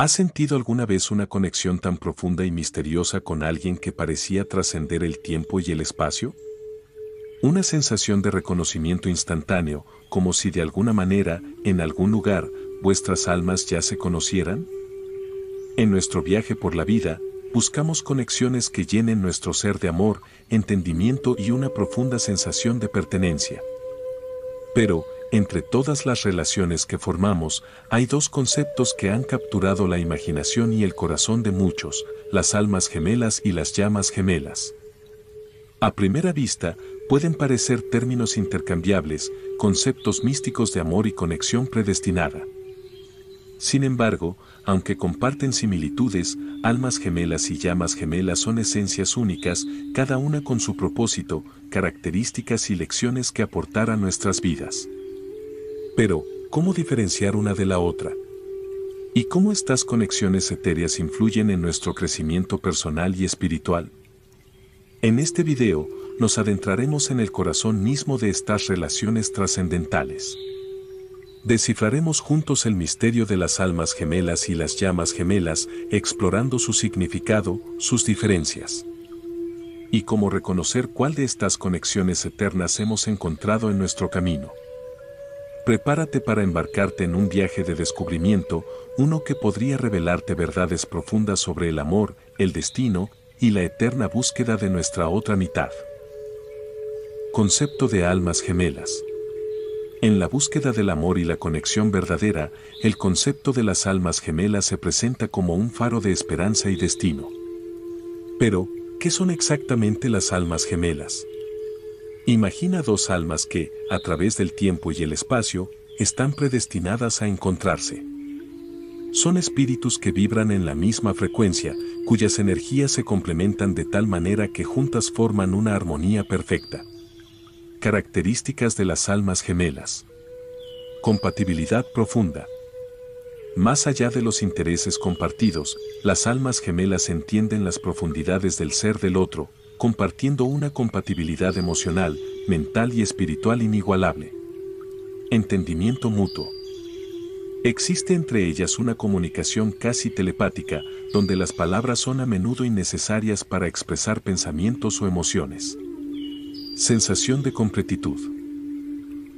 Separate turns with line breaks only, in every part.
¿Has sentido alguna vez una conexión tan profunda y misteriosa con alguien que parecía trascender el tiempo y el espacio? Una sensación de reconocimiento instantáneo, como si de alguna manera, en algún lugar, vuestras almas ya se conocieran? En nuestro viaje por la vida, buscamos conexiones que llenen nuestro ser de amor, entendimiento y una profunda sensación de pertenencia. Pero, entre todas las relaciones que formamos, hay dos conceptos que han capturado la imaginación y el corazón de muchos, las almas gemelas y las llamas gemelas. A primera vista, pueden parecer términos intercambiables, conceptos místicos de amor y conexión predestinada. Sin embargo, aunque comparten similitudes, almas gemelas y llamas gemelas son esencias únicas, cada una con su propósito, características y lecciones que aportar a nuestras vidas. Pero, ¿cómo diferenciar una de la otra? ¿Y cómo estas conexiones etéreas influyen en nuestro crecimiento personal y espiritual? En este video, nos adentraremos en el corazón mismo de estas relaciones trascendentales. Descifraremos juntos el misterio de las almas gemelas y las llamas gemelas, explorando su significado, sus diferencias. Y cómo reconocer cuál de estas conexiones eternas hemos encontrado en nuestro camino prepárate para embarcarte en un viaje de descubrimiento, uno que podría revelarte verdades profundas sobre el amor, el destino y la eterna búsqueda de nuestra otra mitad. Concepto de almas gemelas. En la búsqueda del amor y la conexión verdadera, el concepto de las almas gemelas se presenta como un faro de esperanza y destino. Pero, ¿qué son exactamente las almas gemelas? Imagina dos almas que, a través del tiempo y el espacio, están predestinadas a encontrarse. Son espíritus que vibran en la misma frecuencia, cuyas energías se complementan de tal manera que juntas forman una armonía perfecta. Características de las almas gemelas. Compatibilidad profunda. Más allá de los intereses compartidos, las almas gemelas entienden las profundidades del ser del otro, compartiendo una compatibilidad emocional, mental y espiritual inigualable. Entendimiento mutuo. Existe entre ellas una comunicación casi telepática, donde las palabras son a menudo innecesarias para expresar pensamientos o emociones. Sensación de completitud.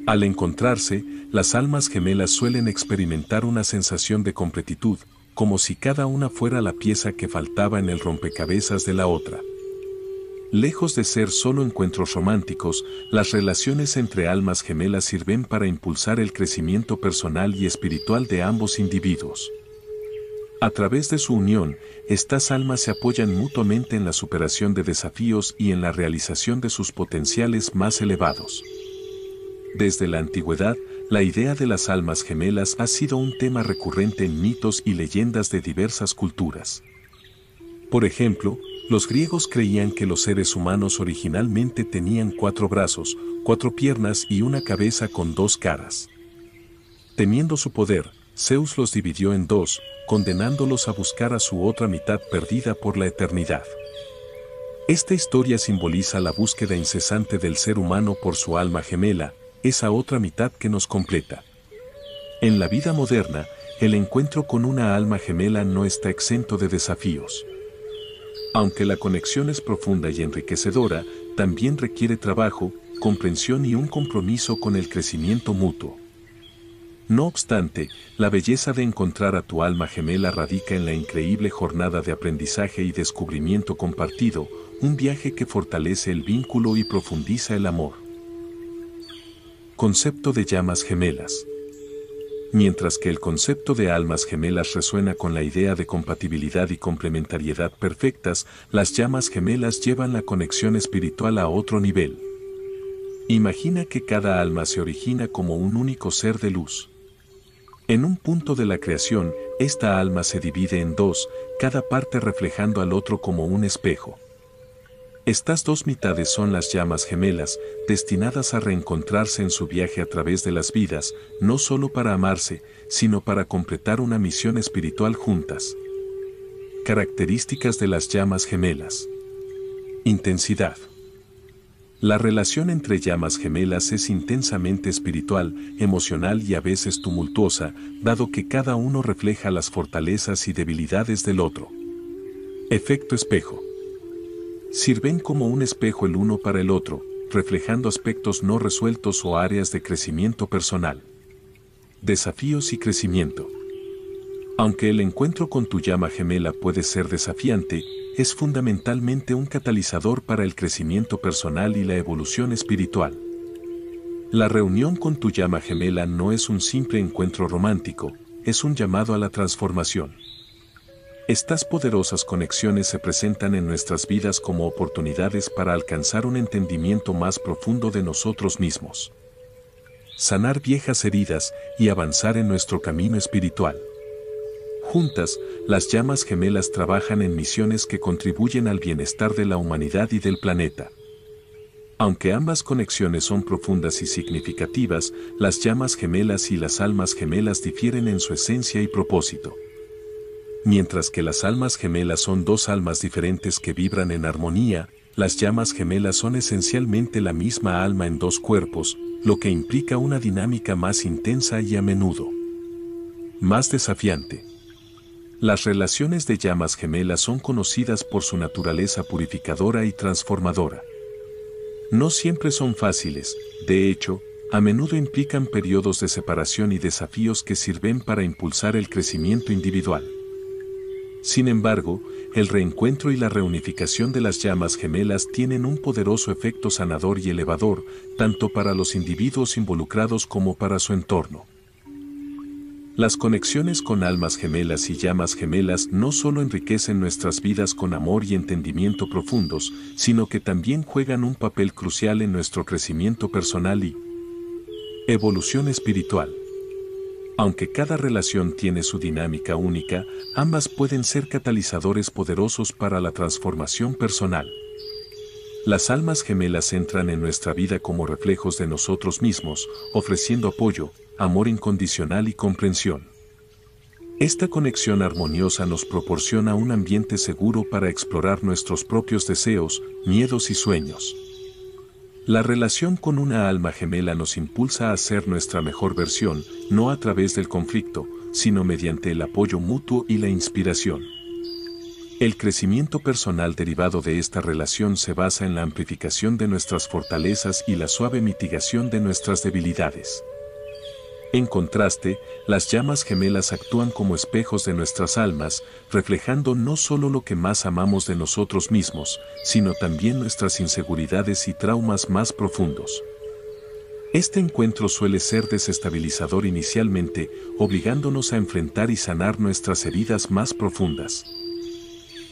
Al encontrarse, las almas gemelas suelen experimentar una sensación de completitud, como si cada una fuera la pieza que faltaba en el rompecabezas de la otra. Lejos de ser solo encuentros románticos, las relaciones entre almas gemelas sirven para impulsar el crecimiento personal y espiritual de ambos individuos. A través de su unión, estas almas se apoyan mutuamente en la superación de desafíos y en la realización de sus potenciales más elevados. Desde la antigüedad, la idea de las almas gemelas ha sido un tema recurrente en mitos y leyendas de diversas culturas. Por ejemplo, los griegos creían que los seres humanos originalmente tenían cuatro brazos, cuatro piernas y una cabeza con dos caras. Temiendo su poder, Zeus los dividió en dos, condenándolos a buscar a su otra mitad perdida por la eternidad. Esta historia simboliza la búsqueda incesante del ser humano por su alma gemela, esa otra mitad que nos completa. En la vida moderna, el encuentro con una alma gemela no está exento de desafíos. Aunque la conexión es profunda y enriquecedora, también requiere trabajo, comprensión y un compromiso con el crecimiento mutuo. No obstante, la belleza de encontrar a tu alma gemela radica en la increíble jornada de aprendizaje y descubrimiento compartido, un viaje que fortalece el vínculo y profundiza el amor. Concepto de llamas gemelas mientras que el concepto de almas gemelas resuena con la idea de compatibilidad y complementariedad perfectas, las llamas gemelas llevan la conexión espiritual a otro nivel. Imagina que cada alma se origina como un único ser de luz. En un punto de la creación, esta alma se divide en dos, cada parte reflejando al otro como un espejo. Estas dos mitades son las llamas gemelas, destinadas a reencontrarse en su viaje a través de las vidas, no solo para amarse, sino para completar una misión espiritual juntas. Características de las llamas gemelas. Intensidad. La relación entre llamas gemelas es intensamente espiritual, emocional y a veces tumultuosa, dado que cada uno refleja las fortalezas y debilidades del otro. Efecto espejo. Sirven como un espejo el uno para el otro, reflejando aspectos no resueltos o áreas de crecimiento personal. Desafíos y crecimiento. Aunque el encuentro con tu llama gemela puede ser desafiante, es fundamentalmente un catalizador para el crecimiento personal y la evolución espiritual. La reunión con tu llama gemela no es un simple encuentro romántico, es un llamado a la transformación. Estas poderosas conexiones se presentan en nuestras vidas como oportunidades para alcanzar un entendimiento más profundo de nosotros mismos, sanar viejas heridas y avanzar en nuestro camino espiritual. Juntas, las llamas gemelas trabajan en misiones que contribuyen al bienestar de la humanidad y del planeta. Aunque ambas conexiones son profundas y significativas, las llamas gemelas y las almas gemelas difieren en su esencia y propósito mientras que las almas gemelas son dos almas diferentes que vibran en armonía, las llamas gemelas son esencialmente la misma alma en dos cuerpos, lo que implica una dinámica más intensa y a menudo más desafiante. Las relaciones de llamas gemelas son conocidas por su naturaleza purificadora y transformadora. No siempre son fáciles, de hecho, a menudo implican periodos de separación y desafíos que sirven para impulsar el crecimiento individual. Sin embargo, el reencuentro y la reunificación de las llamas gemelas tienen un poderoso efecto sanador y elevador, tanto para los individuos involucrados como para su entorno. Las conexiones con almas gemelas y llamas gemelas no solo enriquecen nuestras vidas con amor y entendimiento profundos, sino que también juegan un papel crucial en nuestro crecimiento personal y evolución espiritual. Aunque cada relación tiene su dinámica única, ambas pueden ser catalizadores poderosos para la transformación personal. Las almas gemelas entran en nuestra vida como reflejos de nosotros mismos, ofreciendo apoyo, amor incondicional y comprensión. Esta conexión armoniosa nos proporciona un ambiente seguro para explorar nuestros propios deseos, miedos y sueños. La relación con una alma gemela nos impulsa a ser nuestra mejor versión, no a través del conflicto, sino mediante el apoyo mutuo y la inspiración. El crecimiento personal derivado de esta relación se basa en la amplificación de nuestras fortalezas y la suave mitigación de nuestras debilidades. En contraste, las llamas gemelas actúan como espejos de nuestras almas, reflejando no solo lo que más amamos de nosotros mismos, sino también nuestras inseguridades y traumas más profundos. Este encuentro suele ser desestabilizador inicialmente, obligándonos a enfrentar y sanar nuestras heridas más profundas.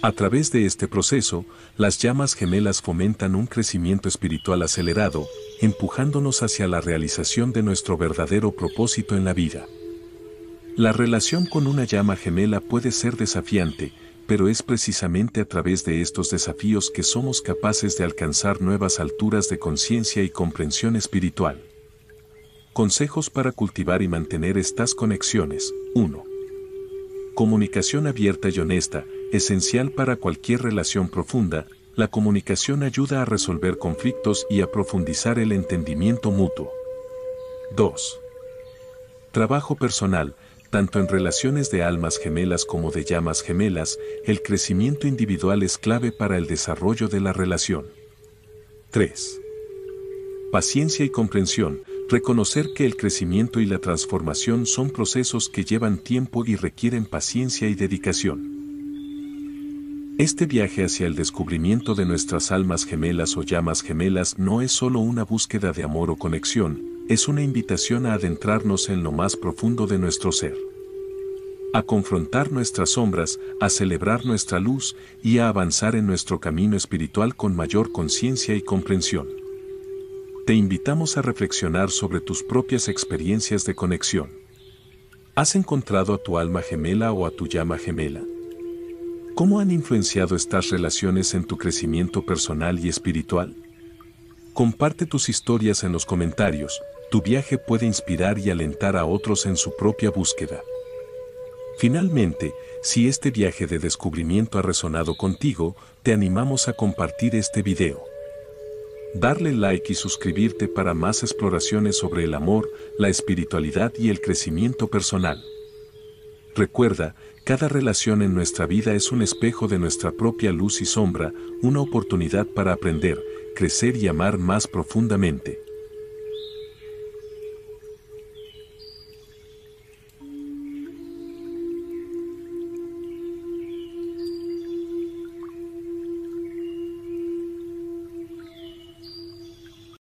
A través de este proceso, las llamas gemelas fomentan un crecimiento espiritual acelerado, empujándonos hacia la realización de nuestro verdadero propósito en la vida. La relación con una llama gemela puede ser desafiante, pero es precisamente a través de estos desafíos que somos capaces de alcanzar nuevas alturas de conciencia y comprensión espiritual. Consejos para cultivar y mantener estas conexiones. 1. Comunicación abierta y honesta, esencial para cualquier relación profunda, la comunicación ayuda a resolver conflictos y a profundizar el entendimiento mutuo. 2. Trabajo personal. Tanto en relaciones de almas gemelas como de llamas gemelas, el crecimiento individual es clave para el desarrollo de la relación. 3. Paciencia y comprensión. Reconocer que el crecimiento y la transformación son procesos que llevan tiempo y requieren paciencia y dedicación. Este viaje hacia el descubrimiento de nuestras almas gemelas o llamas gemelas no es solo una búsqueda de amor o conexión, es una invitación a adentrarnos en lo más profundo de nuestro ser. A confrontar nuestras sombras, a celebrar nuestra luz y a avanzar en nuestro camino espiritual con mayor conciencia y comprensión. Te invitamos a reflexionar sobre tus propias experiencias de conexión. ¿Has encontrado a tu alma gemela o a tu llama gemela? ¿Cómo han influenciado estas relaciones en tu crecimiento personal y espiritual? Comparte tus historias en los comentarios, tu viaje puede inspirar y alentar a otros en su propia búsqueda. Finalmente, si este viaje de descubrimiento ha resonado contigo, te animamos a compartir este video. Darle like y suscribirte para más exploraciones sobre el amor, la espiritualidad y el crecimiento personal. Recuerda, cada relación en nuestra vida es un espejo de nuestra propia luz y sombra, una oportunidad para aprender, crecer y amar más profundamente.